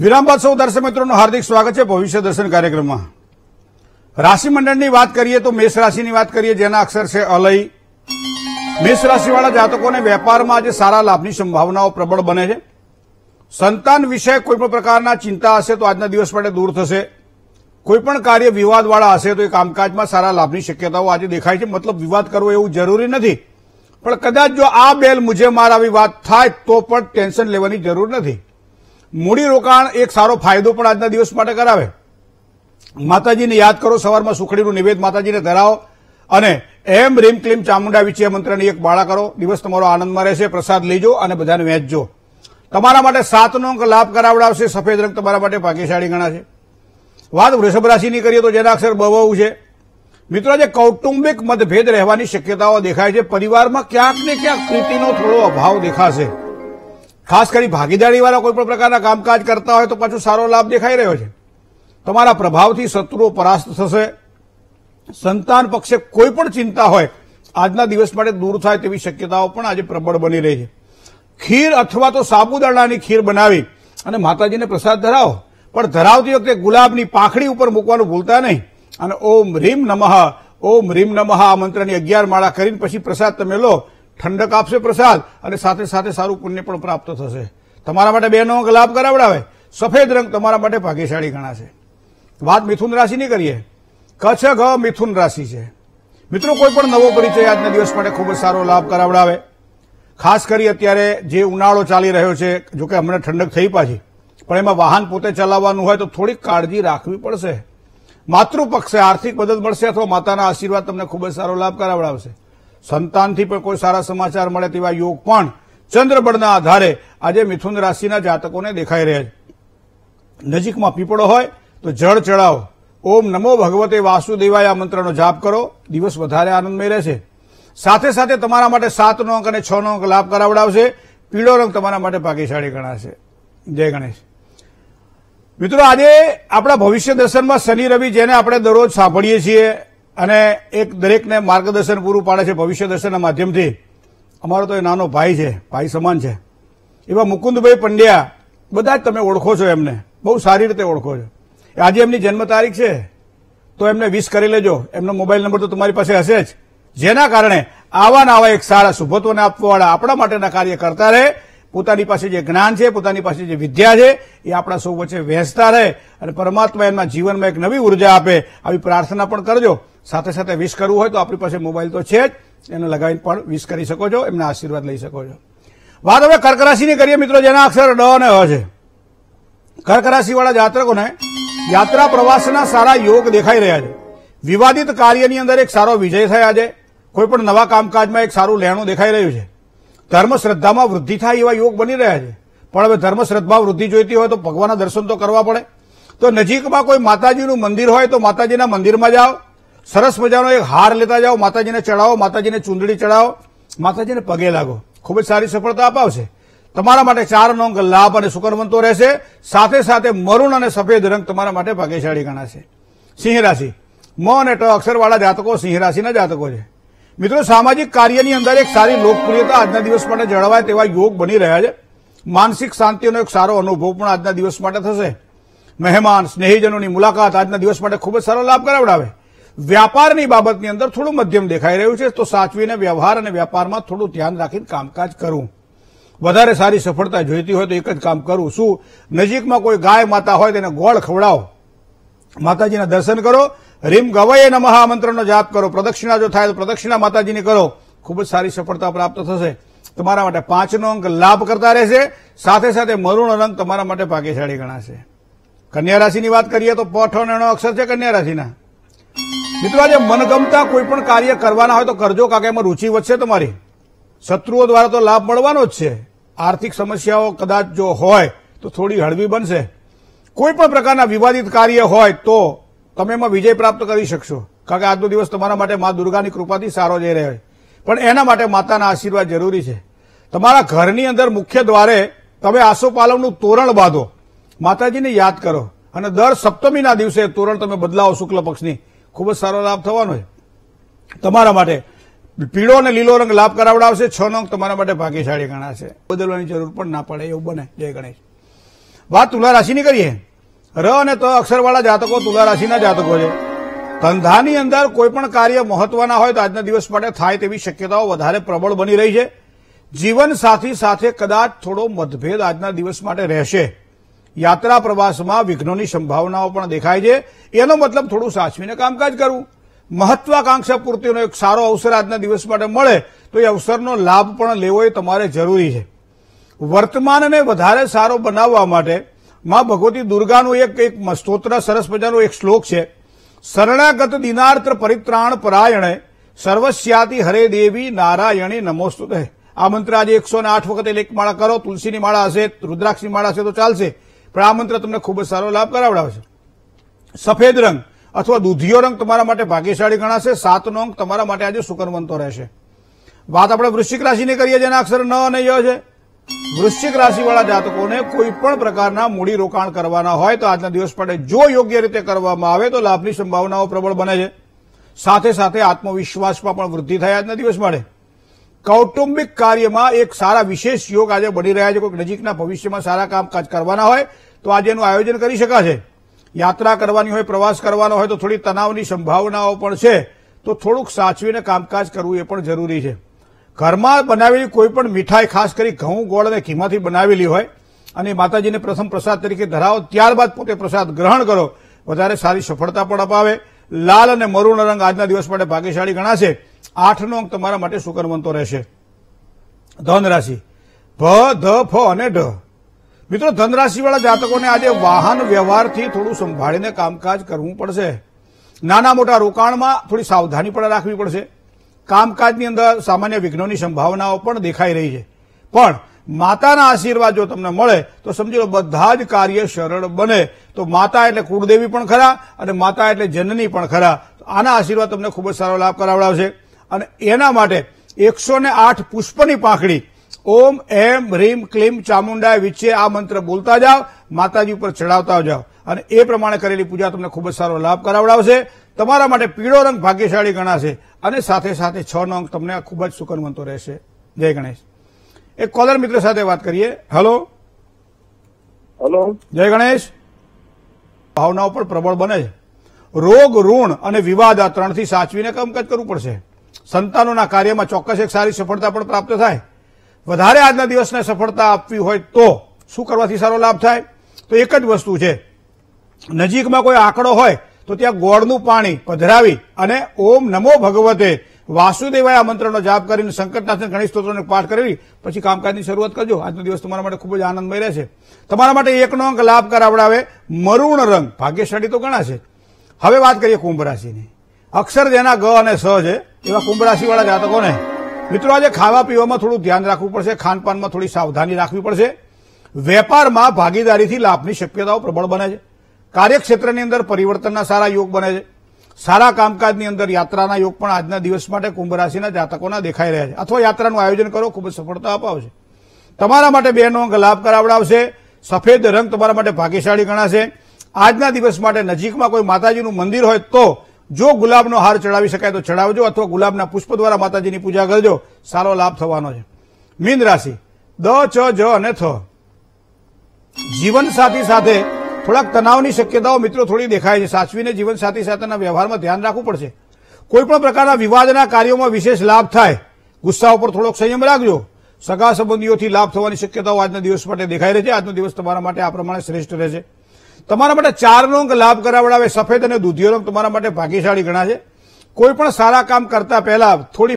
વિરામ બાદ સૌ દર્શક મિત્રોનું હાર્દિક સ્વાગત છે ભવિષ્ય દર્શન કાર્યક્રમમાં રાશિ મંડળની વાત કરીએ તો મેષ રાશિની વાત કરીએ જેના અક્ષર છે અલય મેષ રાશિવાળા જાતકોને વેપારમાં આજે સારા લાભની સંભાવનાઓ પ્રબળ બને છે સંતાન વિશે કોઈપણ પ્રકારના ચિંતા હશે તો આજના દિવસ માટે દૂર થશે કોઈપણ કાર્ય વિવાદવાળા હશે તો એ કામકાજમાં સારા લાભની શક્યતાઓ આજે દેખાય છે મતલબ વિવાદ કરવો એવું જરૂરી નથી પણ કદાચ જો આ બેલ મુજે મારા આવી વાત થાય તો પણ ટેન્શન લેવાની જરૂર નથી મૂડીરોકાણ એક સારો ફાયદો પણ આજના દિવસ માટે કરાવે માતાજીને યાદ કરો સવારમાં સુખડીનું નિવેદ માતાજીને ધરાવો અને એમ રીમ ક્લીમ ચામુંડા વિચે મંત્રની એક બાળા કરો દિવસ તમારો આનંદમાં રહેશે પ્રસાદ લેજો અને બધાને વહેંચજો તમારા માટે સાતનો અંક લાભ કરાવડાવશે સફેદ રંગ તમારા માટે ભાગ્યશાળી ગણાશે વાત વૃષભ રાશિની કરીએ તો જેના અક્ષર બહુ છે મિત્રો આજે કૌટુંબિક મતભેદ રહેવાની શક્યતાઓ દેખાય છે પરિવારમાં ક્યાંક ને ક્યાંક પ્રીતિનો થોડો અભાવ દેખાશે ખાસ કરી ભાગીદારીવાળા કોઈપણ પ્રકારના કામકાજ કરતા હોય તો પાછો સારો લાભ દેખાઈ રહ્યો છે તમારા પ્રભાવથી શત્રુઓ પરાસ્ત થશે સંતાન પક્ષે કોઈ પણ ચિંતા હોય આજના દિવસ માટે દૂર થાય તેવી શક્યતાઓ પણ આજે પ્રબળ બની રહી છે ખીર અથવા તો સાબુદાણાની ખીર બનાવી અને માતાજીને પ્રસાદ ધરાવો પણ ધરાવતી વખતે ગુલાબની પાંખડી ઉપર મૂકવાનું ભૂલતા નહીં અને ઓમ રીમ નમઃ ઓમ રીમ નમઃ આ મંત્રની અગિયાર માળા કરીને પછી પ્રસાદ તમે લો ઠંડક આપશે પ્રસાદ અને સાથે સાથે સારું પુણ્ય પણ પ્રાપ્ત થશે તમારા માટે બહેનો લાભ કરાવડાવે સફેદ રંગ તમારા માટે ભાગ્યશાળી ગણાશે વાત મિથુન રાશિની કરીએ કચ્છ ઘ મિથુન રાશિ છે મિત્રો કોઈ પણ નવો પરિચય આજના દિવસ માટે ખૂબ જ સારો લાભ કરાવડાવે ખાસ કરી અત્યારે જે ઉનાળો ચાલી રહ્યો છે જોકે હમણાં ઠંડક થઈ પાછી પણ એમાં વાહન પોતે ચલાવવાનું હોય તો થોડીક કાળજી રાખવી પડશે માતૃપક્ષે આર્થિક મદદ મળશે અથવા માતાના આશીર્વાદ તમને ખૂબ જ સારો લાભ કરાવડાવશે સંતાનથી પણ કોઈ સારા સમાચાર મળે તેવા યોગ પણ ચંદ્રબળના આધારે આજે મિથુન રાશિના જાતકોને દેખાઈ રહ્યા છે નજીકમાં પીપળો હોય તો જળ ચડાવો ઓમ નમો ભગવતે વાસુદેવાય આ મંત્રનો જાપ કરો દિવસ વધારે આનંદમય રહેશે સાથે સાથે તમારા માટે સાતનો અંક અને છનો અંક લાભ કરાવડાવશે પીળો રંગ તમારા માટે ભાગ્યશાળી ગણાશે જય ગણેશ મિત્રો આજે આપણા ભવિષ્ય દર્શનમાં શનિ રવિ જેને આપણે દરરોજ સાંભળીએ છીએ અને એક દરેકને માર્ગદર્શન પૂરું પાડે છે ભવિષ્ય દર્શનના માધ્યમથી અમારો તો એ નાનો ભાઈ છે ભાઈ સમાન છે એવા મુકુંદભાઈ પંડ્યા બધા જ તમે ઓળખો છો એમને બહુ સારી રીતે ઓળખો છો આજે એમની જન્મ તારીખ છે તો એમને વિશ કરી લેજો એમનો મોબાઈલ નંબર તો તમારી પાસે હશે જ જેના કારણે આવા આવા એક સારા શુભત્વને આપવાવાળા આપણા માટેના કાર્ય કરતા રહે પોતાની પાસે જે જ્ઞાન છે પોતાની પાસે જે વિદ્યા છે એ આપણા સૌ વચ્ચે વહેંચતા રહે અને પરમાત્મા એમના જીવનમાં એક નવી ઉર્જા આપે આવી પ્રાર્થના પણ કરજો સાથે સાથે વિશ કરવું હોય તો આપણી પાસે મોબાઈલ તો છે જ એને લગાવીને પણ વિશ કરી શકો છો એમના આશીર્વાદ લઈ શકો છો વાત હવે કર્ક કરીએ મિત્રો જેના અક્ષર ડ અને અ છે કર્ક રાશિવાળા જાતકોને યાત્રા પ્રવાસના સારા યોગ દેખાઈ રહ્યા છે વિવાદિત કાર્યની અંદર એક સારો વિજય થયા છે કોઈપણ નવા કામકાજમાં એક સારું લેણું દેખાઈ રહ્યું છે ધર્મશ્રદ્ધામાં વૃદ્ધિ થાય એવા યોગ બની રહ્યા છે પણ હવે ધર્મ વૃદ્ધિ જોઈતી હોય તો ભગવાનના દર્શન તો કરવા પડે તો નજીકમાં કોઈ માતાજીનું મંદિર હોય તો માતાજીના મંદિરમાં જાઓ સરસ મજાનો એક હાર લેતા જાઓ માતાજીને ચડાવો માતાજીને ચુંદડી ચડાવો માતાજીને પગે લાગો ખૂબ જ સારી સફળતા અપાવશે તમારા માટે ચાર નોંગ લાભ અને સુકરવંતો રહેશે સાથે સાથે મરૂણ અને સફેદ રંગ તમારા માટે ભાગ્યશાળી ગણાશે સિંહ રાશિ મ અને ટ અક્ષરવાળા જાતકો સિંહ રાશિના જાતકો છે મિત્રો સામાજિક કાર્યની અંદર એક સારી લોકપ્રિયતા આજના દિવસ માટે જળવાય તેવા યોગ બની રહ્યા છે માનસિક શાંતિનો એક સારો અનુભવ પણ આજના દિવસ માટે થશે મહેમાન સ્નેહીજનોની મુલાકાત આજના દિવસ માટે ખૂબ જ સારો લાભ કરાવડાવે વ્યાપારની બાબતની અંદર થોડું મધ્યમ દેખાઈ રહ્યું છે તો સાચવીને વ્યવહાર અને વ્યાપારમાં થોડું ધ્યાન રાખીને કામકાજ કરું વધારે સારી સફળતા જોઈતી હોય તો એક જ કામ કરું શું નજીકમાં કોઈ ગાય માતા હોય તેને ગોળ ખવડાવો માતાજીના દર્શન કરો રીમ ગવાય એના મહામંત્રનો જાપ કરો પ્રદક્ષિણા જો થાય તો પ્રદક્ષિણા માતાજીની કરો ખૂબ જ સારી સફળતા પ્રાપ્ત થશે તમારા માટે પાંચનો અંક લાભ કરતા રહેશે સાથે સાથે મરૂણ રંગ તમારા માટે ભાગ્યશાળી ગણાશે કન્યા રાશિની વાત કરીએ તો પઠ અક્ષર છે કન્યા રાશિના મિત્રો આજે મનગમતા કોઈ પણ કાર્ય કરવાના હોય તો કરજો કાકે એમાં રુચિ વધશે તમારી શત્રુઓ દ્વારા તો લાભ મળવાનો જ છે આર્થિક સમસ્યાઓ કદાચ જો હોય તો થોડી હળવી બનશે કોઈ પણ પ્રકારના વિવાદિત કાર્ય હોય તો તમે એમાં વિજય પ્રાપ્ત કરી શકશો કારણ કે આજનો દિવસ તમારા માટે મા દુર્ગાની કૃપાથી સારો જઈ રહ્યો પણ એના માટે માતાના આશીર્વાદ જરૂરી છે તમારા ઘરની અંદર મુખ્ય દ્વારે તમે આસોપાલવનું તોરણ બાંધો માતાજીને યાદ કરો અને દર સપ્તમીના દિવસે તોરણ તમે બદલાવો શુક્લ પક્ષની ખૂબ જ સારો લાભ થવાનો છે તમારા માટે પીળો અને લીલો રંગ લાભ કરાવડાવશે છ નંગ તમારા માટે ભાગ્યશાળી ગણાશે બદલવાની જરૂર પણ ના પડે એવું બને જય ગણેશ વાત તુલા રાશિની કરીએ ર અને ત અક્ષરવાળા જાતકો તુલા રાશિના જાતકો છે ધંધાની અંદર કોઈપણ કાર્ય મહત્વના હોય તો આજના દિવસ માટે થાય તેવી શક્યતાઓ વધારે પ્રબળ બની રહી છે જીવન સાથી સાથે કદાચ થોડો મતભેદ આજના દિવસ માટે રહેશે યાત્રા પ્રવાસમાં વિઘ્નોની સંભાવનાઓ પણ દેખાય છે એનો મતલબ થોડું સાચવીને કામકાજ કરવું મહત્વાકાંક્ષા પૂર્તિનો એક સારો અવસર આજના દિવસ માટે મળે તો એ અવસરનો લાભ પણ લેવો એ તમારે જરૂરી છે વર્તમાનને વધારે સારો બનાવવા માટે માં ભગવતી દુર્ગાનું એક એક સ્તોત્ર સરસ મજાનો એક શ્લોક છે શરણાગત દિનાર્થ પરિત્રાણ પરાયણે સર્વસ્યાતિ હરે દેવી નારાયણી નમોસ્તુ આ મંત્ર આજે એકસો આઠ વખત એટલે એક માળા કરો તુલસીની માળા હશે રુદ્રાક્ષની માળા હશે તો ચાલશે પણ આ મંત્ર તમને ખૂબ જ સારો લાભ કરાવડાવશે સફેદ રંગ અથવા દૂધિયો રંગ તમારા માટે ભાગ્યશાળી ગણાશે સાતનો અંક તમારા માટે આજે સુકરવંતો રહેશે વાત આપણે વૃશ્ચિક રાશિની કરીએ જેના અક્ષર ન અને ય છે વૃશ્ચિક રાશિવાળા જાતકોને કોઈપણ પ્રકારના મૂડી રોકાણ કરવાના હોય તો આજના દિવસ માટે જો યોગ્ય રીતે કરવામાં આવે તો લાભની સંભાવનાઓ પ્રબળ બને છે સાથે સાથે આત્મવિશ્વાસમાં પણ વૃદ્ધિ થાય આજના દિવસ માટે કૌટુંબિક કાર્યમાં એક સારા વિશેષ યોગ આજે બની રહ્યા છે કોઈક નજીકના ભવિષ્યમાં સારા કામકાજ કરવાના હોય તો આજે એનું આયોજન કરી શકાશે યાત્રા કરવાની હોય પ્રવાસ કરવાનો હોય તો થોડી તણાવની સંભાવનાઓ પણ છે તો થોડુંક સાચવીને કામકાજ કરવું એ પણ જરૂરી છે ઘરમાં બનાવેલી કોઈપણ મીઠાઈ ખાસ કરી ઘઉં ગોળ અને ઘીમાંથી બનાવેલી હોય અને માતાજીને પ્રથમ પ્રસાદ તરીકે ધરાવો ત્યારબાદ પોતે પ્રસાદ ગ્રહણ કરો વધારે સારી સફળતા પણ અપાવે લાલ અને મરૂણ રંગ આજના દિવસ માટે ભાગ્યશાળી ગણાશે આઠનો અંક તમારા માટે શુકરવંતો રહેશે ધનરાશિ ભ ધ ફ અને ઢ મિત્રો ધનરાશિવાળા જાતકોને આજે વાહન વ્યવહારથી થોડું સંભાળીને કામકાજ કરવું પડશે નાના મોટા રોકાણમાં થોડી સાવધાની પણ રાખવી પડશે કામકાજની અંદર સામાન્ય વિઘ્નોની સંભાવનાઓ પણ દેખાઈ રહી છે પણ માતાના આશીર્વાદ જો તમને મળે તો સમજી લો બધા જ કાર્ય સરળ બને તો માતા એટલે કુળદેવી પણ ખરા અને માતા એટલે જનની પણ ખરા આના આશીર્વાદ તમને ખૂબ જ સારો લાભ કરાવડાવશે અને એના માટે એકસો આઠ પુષ્પની પાંખડી ઓમ એમ રીમ ક્લીમ ચામુંડાય વિચે આ મંત્ર બોલતા જાઓ માતાજી ઉપર ચડાવતા જાઓ અને એ પ્રમાણે કરેલી પૂજા તમને ખૂબ જ સારો લાભ કરાવડાવશે તમારા માટે પીળો રંગ ભાગ્યશાળી ગણાશે અને સાથે સાથે છ નો અંક તમને ખૂબ જ સુકન રહેશે જય ગણેશ એક કોલર મિત્ર સાથે વાત કરીએ હલો હલો જય ગણેશ ભાવનાઓ પણ પ્રબળ બને છે રોગ ઋણ અને વિવાદ આ ત્રણથી સાચવીને કામકાજ કરવું પડશે સંતાનોના કાર્યમાં ચોક્કસ એક સારી સફળતા પણ પ્રાપ્ત થાય વધારે આજના દિવસને સફળતા આપવી હોય તો શું કરવાથી સારો લાભ થાય તો એક જ વસ્તુ છે નજીકમાં કોઈ આંકડો હોય તો ત્યાં ગોળનું પાણી પધરાવી અને ઓમ નમો ભગવતે વાસુદેવાય આ મંત્રનો જાપ કરીને સંકટનાથન ગણેશ સ્તોત્રનો પાઠ કરવી પછી કામકાજની શરૂઆત કરજો આજનો દિવસ તમારા માટે ખૂબ જ આનંદમય રહેશે તમારા માટે એકનો અંક લાભ કરાવડાવે મરૂણ રંગ ભાગ્યશાળી તો છે હવે વાત કરીએ કુંભ રાશિની અક્ષર જેના ગ અને સ છે એવા કુંભ રાશિવાળા જાતકોને મિત્રો આજે ખાવા પીવામાં થોડું ધ્યાન રાખવું પડશે ખાનપાનમાં થોડી સાવધાની રાખવી પડશે વેપારમાં ભાગીદારીથી લાભની શક્યતાઓ પ્રબળ બને છે કાર્યક્ષેત્રની અંદર પરિવર્તનના સારા યોગ બને છે સારા કામકાજની અંદર યાત્રાના યોગ પણ આજના દિવસ માટે કુંભ જાતકોના દેખાઈ રહ્યા છે અથવા યાત્રાનું આયોજન કરો ખૂબ જ સફળતા અપાવશે તમારા માટે બેનો અંક લાભ કરાવડાવશે સફેદ રંગ તમારા માટે ભાગ્યશાળી ગણાશે આજના દિવસ માટે નજીકમાં કોઈ માતાજીનું મંદિર હોય તો જો ગુલાબનો હાર ચડાવી શકાય તો ચડાવજો અથવા ગુલાબના પુષ્પ દ્વારા માતાજીની પૂજા કરજો સારો લાભ થવાનો છે મીન રાશિ દ ચ જ અને થ જીવનસાથી સાથે થોડાક તણાવની શક્યતાઓ મિત્રો થોડી દેખાય છે સાચવીને જીવનસાથી સાથેના વ્યવહારમાં ધ્યાન રાખવું પડશે કોઈપણ પ્રકારના વિવાદના કાર્યોમાં વિશેષ લાભ થાય ગુસ્સા ઉપર થોડોક સંયમ રાખજો સગા સંબંધીઓથી લાભ થવાની શક્યતાઓ આજના દિવસ માટે દેખાઈ રહી છે આજનો દિવસ તમારા માટે આ પ્રમાણે શ્રેષ્ઠ રહેશે તમારા માટે ચારનો અંક લાભ કરાવડાવે સફેદ અને દૂધિયો રંગ તમારા માટે ભાગ્યશાળી ગણાશે કોઈ પણ સારા કામ કરતા પહેલા થોડી